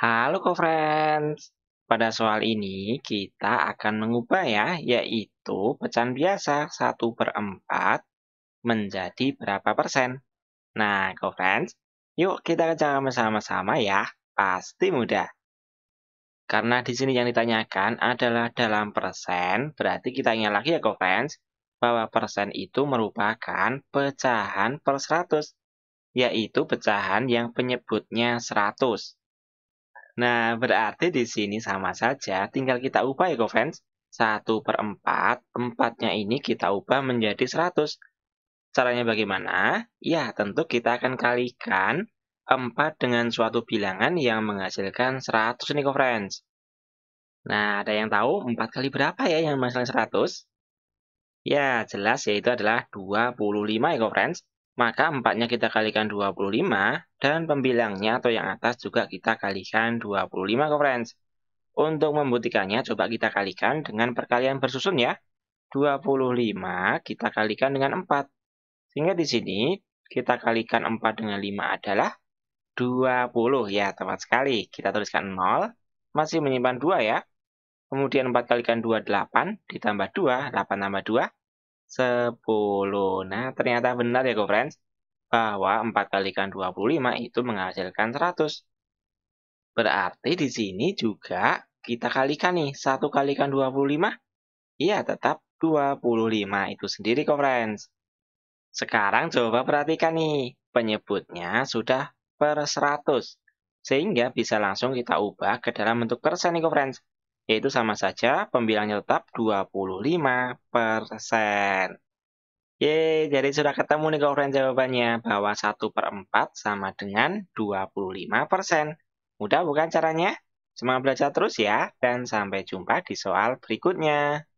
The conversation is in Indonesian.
Halo co-friends. Pada soal ini kita akan mengubah ya, yaitu pecahan biasa 1 per 4 menjadi berapa persen. Nah co-friends, yuk kita kerjakan bersama-sama ya, pasti mudah. Karena di sini yang ditanyakan adalah dalam persen, berarti kita ingat lagi ya co-friends, bahwa persen itu merupakan pecahan per 100, yaitu pecahan yang penyebutnya 100. Nah, berarti di sini sama saja, tinggal kita ubah ya, fans. 1 per 4, 4-nya ini kita ubah menjadi 100. Caranya bagaimana? Ya, tentu kita akan kalikan 4 dengan suatu bilangan yang menghasilkan 100 nih, friends. Nah, ada yang tahu 4 kali berapa ya yang menghasilkan 100? Ya, jelas yaitu adalah 25 ya, friends. Maka 4-nya kita kalikan 25 dan pembilangnya atau yang atas juga kita kalikan 25 ke friends. Untuk membuktikannya coba kita kalikan dengan perkalian bersusun ya. 25 kita kalikan dengan 4. Sehingga di sini kita kalikan 4 dengan 5 adalah 20 ya tepat sekali. Kita tuliskan 0, masih menyimpan 2 ya. Kemudian 4 kalikan 2, 8, ditambah 2, 8 tambah 2, 10. Nah, ternyata benar ya, friends bahwa 4 kan 25 itu menghasilkan 100. Berarti di sini juga kita kalikan nih, 1 kan 25, iya tetap 25 itu sendiri, friends Sekarang coba perhatikan nih, penyebutnya sudah per 100. Sehingga bisa langsung kita ubah ke dalam bentuk persen, friends yaitu sama saja pembilangnya tetap 25%. Yeay, jadi sudah ketemu nih kalian jawabannya bahwa 1 per 4 sama dengan 25%. Mudah bukan caranya? Semangat belajar terus ya, dan sampai jumpa di soal berikutnya.